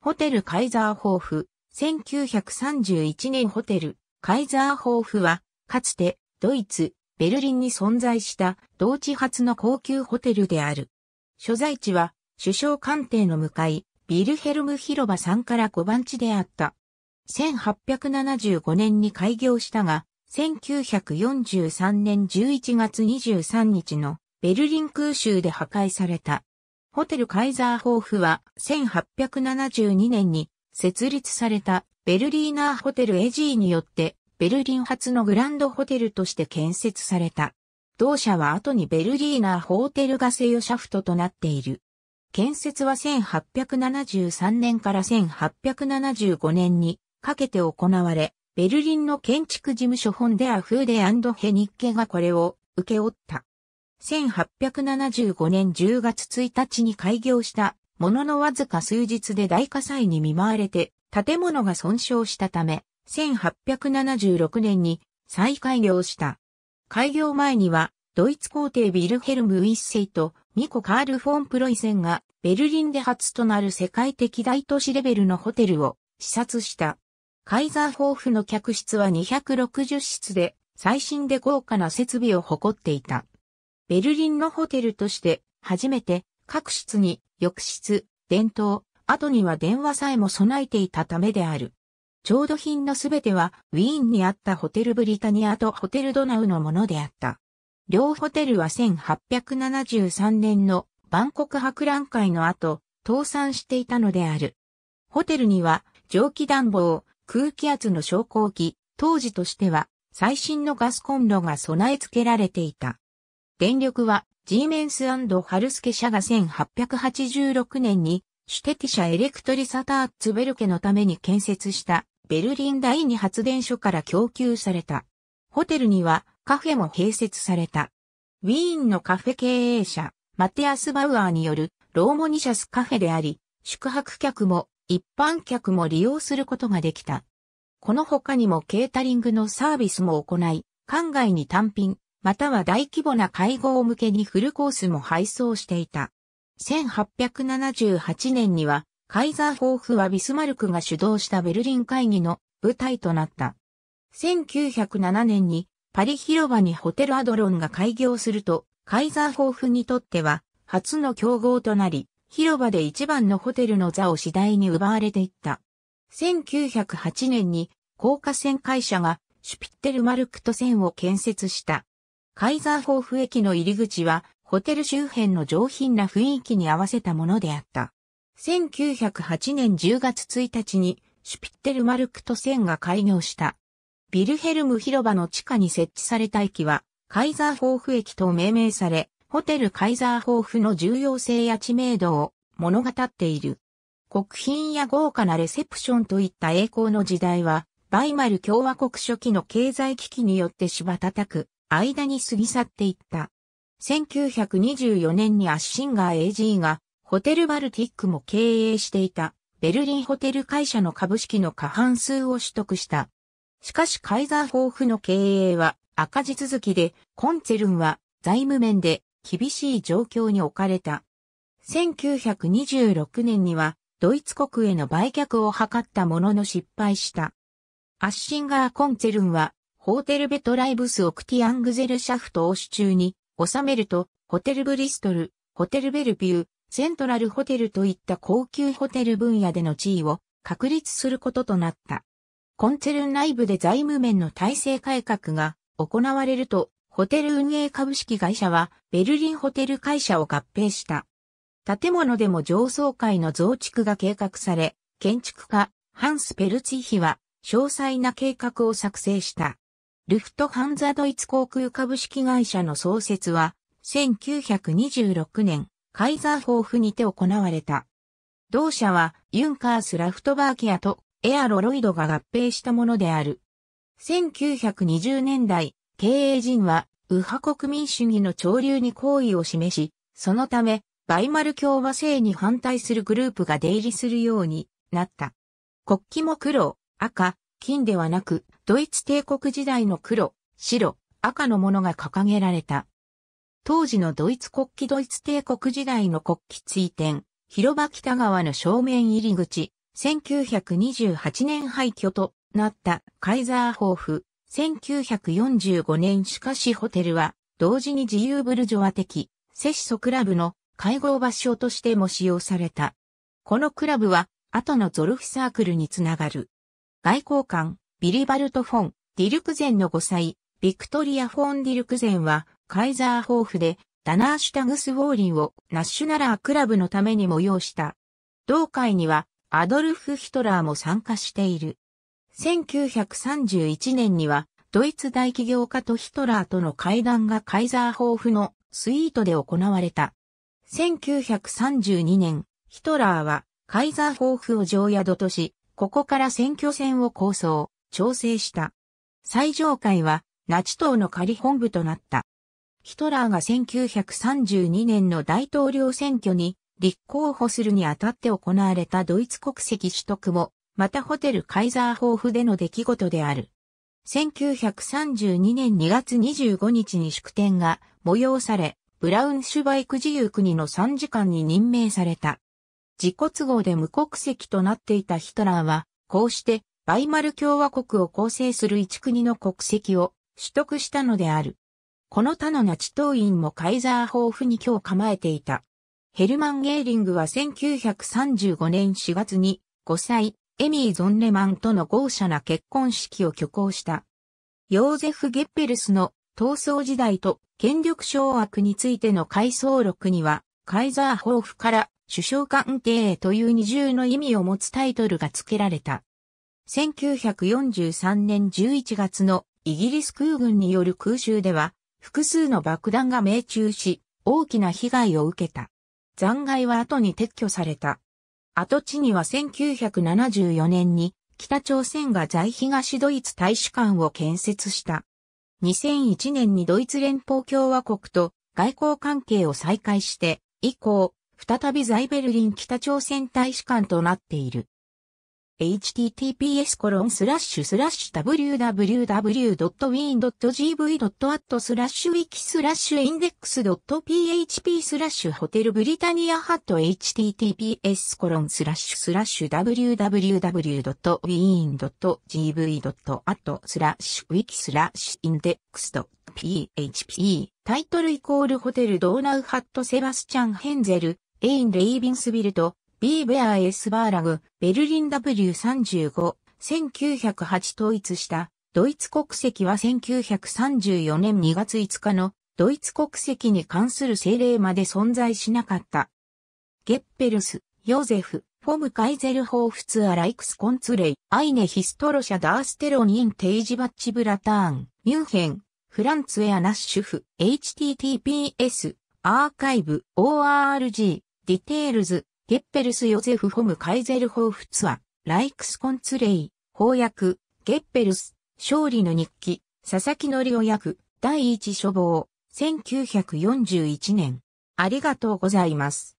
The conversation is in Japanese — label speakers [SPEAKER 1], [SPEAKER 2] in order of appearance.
[SPEAKER 1] ホテルカイザーホーフ、1931年ホテルカイザーホーフは、かつてドイツ、ベルリンに存在した同地発の高級ホテルである。所在地は首相官邸の向かい、ビルヘルム広場3から5番地であった。1875年に開業したが、1943年11月23日のベルリン空襲で破壊された。ホテルカイザーホーフは1872年に設立されたベルリーナーホテルエジーによってベルリン初のグランドホテルとして建設された。同社は後にベルリーナーホーテルガセヨシャフトとなっている。建設は1873年から1875年にかけて行われ、ベルリンの建築事務所フォンデア・フーデヘニッケがこれを受け負った。1875年10月1日に開業したもののわずか数日で大火災に見舞われて建物が損傷したため、1876年に再開業した。開業前には、ドイツ皇帝ビルヘルム一世とミコ・カール・フォン・プロイセンがベルリンで初となる世界的大都市レベルのホテルを視察した。カイザーホーフの客室は260室で最新で豪華な設備を誇っていた。ベルリンのホテルとして初めて各室に浴室、電灯、後には電話さえも備えていたためである。調度品のすべてはウィーンにあったホテルブリタニアとホテルドナウのものであった。両ホテルは1873年の万国博覧会の後、倒産していたのである。ホテルには蒸気暖房、空気圧の昇降機、当時としては最新のガスコンロが備え付けられていた。電力は、ジーメンスハルスケ社が1886年に、シュテティ社エレクトリサターツベルケのために建設したベルリン第二発電所から供給された。ホテルにはカフェも併設された。ウィーンのカフェ経営者、マテアス・バウアーによるローモニシャスカフェであり、宿泊客も一般客も利用することができた。この他にもケータリングのサービスも行い、館外に単品、または大規模な会合向けにフルコースも配送していた。1878年には、カイザーホーフはビスマルクが主導したベルリン会議の舞台となった。1907年にパリ広場にホテルアドロンが開業すると、カイザーホーフにとっては初の競合となり、広場で一番のホテルの座を次第に奪われていった。1908年に高架線会社がシュピッテルマルクト線を建設した。カイザーホーフ駅の入り口は、ホテル周辺の上品な雰囲気に合わせたものであった。1908年10月1日に、シュピッテルマルクト線が開業した。ビルヘルム広場の地下に設置された駅は、カイザーホーフ駅と命名され、ホテルカイザーホーフの重要性や知名度を物語っている。国賓や豪華なレセプションといった栄光の時代は、バイマル共和国初期の経済危機によって芝叩く、間に過ぎ去っていった。1924年にアッシンガー AG がホテルバルティックも経営していたベルリンホテル会社の株式の過半数を取得した。しかしカイザーホーフの経営は赤字続きでコンツェルンは財務面で厳しい状況に置かれた。1926年にはドイツ国への売却を図ったものの失敗した。アッシンガーコンツェルンはホーテルベトライブスオクティアングゼルシャフトを手中に収めると、ホテルブリストル、ホテルベルビュー、セントラルホテルといった高級ホテル分野での地位を確立することとなった。コンツェルン内部で財務面の体制改革が行われると、ホテル運営株式会社はベルリンホテル会社を合併した。建物でも上層階の増築が計画され、建築家、ハンス・ペルツィヒは詳細な計画を作成した。ルフトハンザドイツ航空株式会社の創設は、1926年、カイザーホーフにて行われた。同社は、ユンカース・ラフトバーキアとエアロロイドが合併したものである。1920年代、経営陣は、右派国民主義の潮流に好意を示し、そのため、バイマル共和制に反対するグループが出入りするようになった。国旗も黒、赤、金ではなく、ドイツ帝国時代の黒、白、赤のものが掲げられた。当時のドイツ国旗ドイツ帝国時代の国旗追点、広場北側の正面入り口、1928年廃墟となったカイザーホーフ、1945年しかしホテルは、同時に自由ブルジョア的、セシソクラブの会合場所としても使用された。このクラブは、後のゾルフサークルにつながる。外交官、ビリバルト・フォン、ディルクゼンの5歳、ビクトリア・フォン・ディルクゼンは、カイザーホーフで、ダナーシュタグス・ウォーリンをナッシュナラークラブのために催した。同会には、アドルフ・ヒトラーも参加している。1931年には、ドイツ大企業家とヒトラーとの会談がカイザーホーフのスイートで行われた。1932年、ヒトラーはカイザーホーフを常宿とし、ここから選挙戦を構想、調整した。最上階は、ナチ党の仮本部となった。ヒトラーが1932年の大統領選挙に立候補するにあたって行われたドイツ国籍取得も、またホテルカイザーホーフでの出来事である。1932年2月25日に祝典が催され、ブラウンシュバイク自由国の3時間に任命された。自己都合で無国籍となっていたヒトラーは、こうしてバイマル共和国を構成する一国の国籍を取得したのである。この他のナチ党員もカイザー豊富に今日構えていた。ヘルマン・ゲーリングは1935年4月に5歳、エミー・ゾンレマンとの豪奢な結婚式を挙行した。ヨーゼフ・ゲッペルスの闘争時代と権力掌握についての回想録には、カイザー豊富から首相官邸という二重の意味を持つタイトルが付けられた。1943年11月のイギリス空軍による空襲では、複数の爆弾が命中し、大きな被害を受けた。残骸は後に撤去された。跡地には1974年に北朝鮮が在東ドイツ大使館を建設した。2001年にドイツ連邦共和国と外交関係を再開して、以降、再びザイベルリン北朝鮮大使館となっている。https コロンスラッシュスラッシュ www.win.gv.at スラッシュ wiki スラッシュ index.php スラッシュホテルブリタニアハット https コロンスラッシュスラッシュ www.win.gv.at スラッシュ wiki スラッシュ index.php タイトルイコールホテルドーナウハットセバスチャンヘンゼルエイン・レイビンスビルト、ビー・ベア・エスバーラグ、ベルリン W35、1908統一したドイツ国籍は1934年2月5日のドイツ国籍に関する政令まで存在しなかった。ゲッペルス、ヨゼフ、フォム・カイゼルホーフツア・ライクス・コンツレイ、アイネ・ヒストロシャ・ダーステロニン・テイジ・バッチ・ブラターン、ミュンヘン、フランツ・エア・ナッシュフ、https、アーカイブ、org、ディテールズ、ゲッペルス・ヨゼフ・ホム・カイゼル・ホーフツア、ライクス・コンツレイ、翻訳、ゲッペルス、勝利の日記、佐々木則夫役、第一書房、1941年。ありがとうございます。